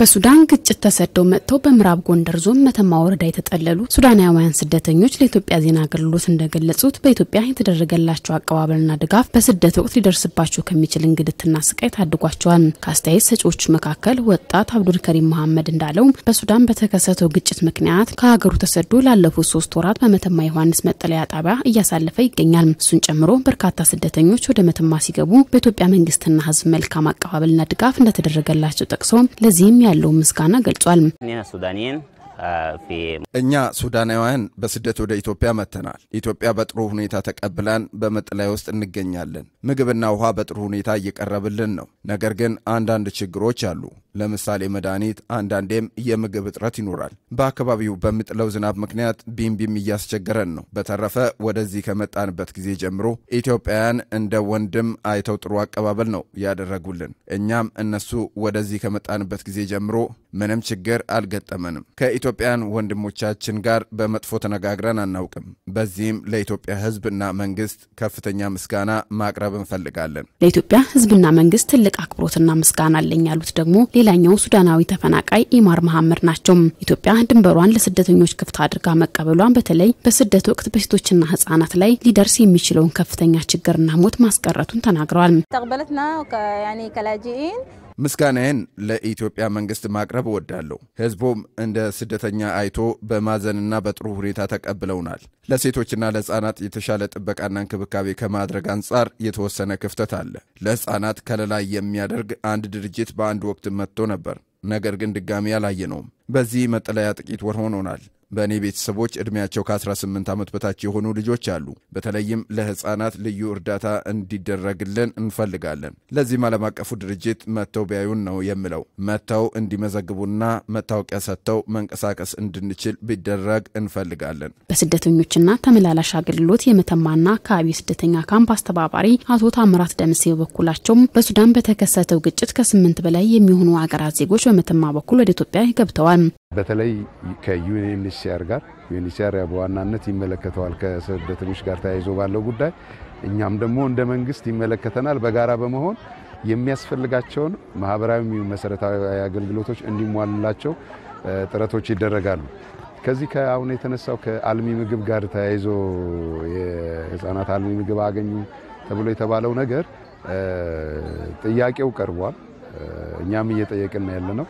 በሱዳን ግጭት ተሰደው መጥተው በምዕራብ ጎንደር ዞን መተማ ወረዳ የተጠለሉ ሱዳናውያን ስደተኞች ለኢትዮጵያ ዜና አገልግሎት እንደገለጹት በኢትዮጵያ የተደረገላቸው አቀባበልና ድጋፍ በስደት ወቅት ሊደርስባቸው ከሚችል እንግልትና ስቃይ ታድጓቸዋል። ከአስተያየት ሰጪዎች መካከል ወጣት አብዱል ከሪም መሐመድ እንዳለው በሱዳን በተከሰተው ግጭት ምክንያት ከሀገሩ ተሰዶ ላለፉት ሶስት ወራት በመተማ ዮሐንስ መጠለያ ጣቢያ እያሳለፈ ይገኛል። እሱን ጨምሮ በርካታ ስደተኞች ወደ መተማ ሲገቡ በኢትዮጵያ መንግስትና ህዝብ መልካም አቀባበልና ድጋፍ እንደተደረገላቸው ጠቅሰው ለዚህም ያለውን ምስጋና ገልጿል። እኛ ሱዳናውያን በስደት ወደ ኢትዮጵያ መጥተናል። ኢትዮጵያ በጥሩ ሁኔታ ተቀብላን በመጠለያ ውስጥ እንገኛለን። ምግብና ውሃ በጥሩ ሁኔታ እየቀረብልን ነው። ነገር ግን አንዳንድ ችግሮች አሉ። ለምሳሌ መድኃኒት፣ አንዳንዴም የምግብ እጥረት ይኖራል። በአካባቢው በምጥለው ዝናብ ምክንያት ቢምቢም እያስቸገረን ነው። በተረፈ ወደዚህ ከመጣንበት ጊዜ ጀምሮ ኢትዮጵያውያን እንደ ወንድም አይተው ጥሩ አቀባበል ነው ያደረጉልን። እኛም እነሱ ወደዚህ ከመጣንበት ጊዜ ጀምሮ ምንም ችግር አልገጠመንም። ከኢትዮጵያን ወንድሞቻችን ጋር በመጥፎ ተነጋግረን አናውቅም። በዚህም ለኢትዮጵያ ሕዝብና መንግስት ከፍተኛ ምስጋና ማቅረብ እንፈልጋለን። ለኢትዮጵያ ሕዝብና መንግስት ትልቅ አክብሮትና ምስጋና አለኝ ያሉት ደግሞ ሌላኛው ሱዳናዊ ተፈናቃይ ኢማር መሐመድ ናቸው። ኢትዮጵያ ድንበሯን ለስደተኞች ክፍት አድርጋ መቀበሏን በተለይ በስደት ወቅት በሴቶችና ህጻናት ላይ ሊደርስ የሚችለውን ከፍተኛ ችግርና ሞት ማስቀረቱን ተናግረዋል። ምስጋናዬን ለኢትዮጵያ መንግስት ማቅረብ እወዳለሁ። ህዝቡም እንደ ስደተኛ አይቶ በማዘንና በጥሩ ሁኔታ ተቀብለውናል። ለሴቶችና ለህፃናት የተሻለ ጥበቃና እንክብካቤ ከማድረግ አንጻር የተወሰነ ክፍተት አለ። ለህፃናት ከለላ የሚያደርግ አንድ ድርጅት በአንድ ወቅት መጥቶ ነበር፣ ነገር ግን ድጋሚ አላየነውም። በዚህ መጠለያ ጥቂት ወር ሆኖናል። በእኔ ቤተሰቦች ዕድሜያቸው ከ18 ዓመት በታች የሆኑ ልጆች አሉ። በተለይም ለሕፃናት ልዩ እርዳታ እንዲደረግልን እንፈልጋለን። ለዚህም ዓለም አቀፉ ድርጅት መጥተው ቢያዩን ነው የምለው። መጥተው እንዲመዘግቡና መታወቂያ ሰጥተው መንቀሳቀስ እንድንችል ቢደረግ እንፈልጋለን። በስደተኞችና ተመላላሽ አገልግሎት የመተማና አካባቢ ስደተኛ ካምፕ አስተባባሪ አቶ ታምራት ደምሴ በበኩላቸውም በሱዳን በተከሰተው ግጭት ከስምንት በላይ የሚሆኑ አገራት ዜጎች በመተማ በኩል ወደ ኢትዮጵያ ገብተዋል። በተለይ ከዩኤንኤችሲአር ጋር ዩኤንኤችሲአር በዋናነት ይመለከተዋል ከስደተኞች ጋር ተያይዞ ባለው ጉዳይ፣ እኛም ደግሞ እንደ መንግስት ይመለከተናል። በጋራ በመሆን የሚያስፈልጋቸውን ማህበራዊ መሰረታዊ አገልግሎቶች እንዲሟሉላቸው ጥረቶች ይደረጋሉ። ከዚህ ከአሁን የተነሳው ከአልሚ ምግብ ጋር ተያይዞ የህፃናት አልሚ ምግብ አገኙ ተብሎ የተባለው ነገር ጥያቄው ቀርቧል። እኛም እየጠየቅን ያለ ነው።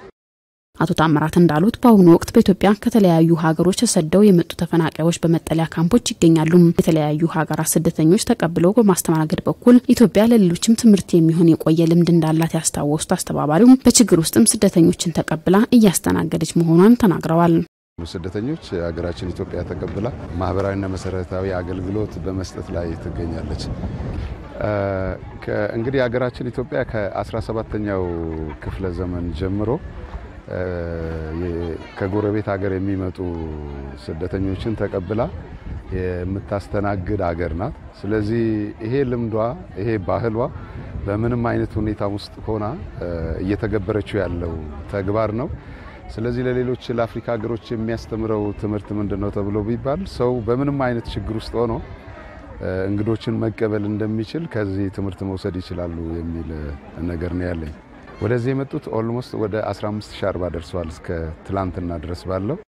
አቶ ታምራት እንዳሉት በአሁኑ ወቅት በኢትዮጵያ ከተለያዩ ሀገሮች ተሰደው የመጡ ተፈናቃዮች በመጠለያ ካምፖች ይገኛሉ። የተለያዩ ሀገራት ስደተኞች ተቀብለው በማስተናገድ በኩል ኢትዮጵያ ለሌሎችም ትምህርት የሚሆን የቆየ ልምድ እንዳላት ያስታወሱት አስተባባሪው በችግር ውስጥም ስደተኞችን ተቀብላ እያስተናገደች መሆኗን ተናግረዋል። ስደተኞች ሀገራችን ኢትዮጵያ ተቀብላ ማህበራዊና መሰረታዊ አገልግሎት በመስጠት ላይ ትገኛለች። እንግዲህ ሀገራችን ኢትዮጵያ ከ17ኛው ክፍለ ዘመን ጀምሮ ከጎረቤት ሀገር የሚመጡ ስደተኞችን ተቀብላ የምታስተናግድ ሀገር ናት። ስለዚህ ይሄ ልምዷ ይሄ ባህሏ በምንም አይነት ሁኔታ ውስጥ ሆና እየተገበረችው ያለው ተግባር ነው። ስለዚህ ለሌሎች ለአፍሪካ ሀገሮች የሚያስተምረው ትምህርት ምንድን ነው ተብሎ ቢባል ሰው በምንም አይነት ችግር ውስጥ ሆኖ እንግዶችን መቀበል እንደሚችል ከዚህ ትምህርት መውሰድ ይችላሉ የሚል ነገር ነው ያለኝ። ወደዚህ የመጡት ኦልሞስት ወደ 15040 ደርሰዋል እስከ ትላንትና ድረስ ባለው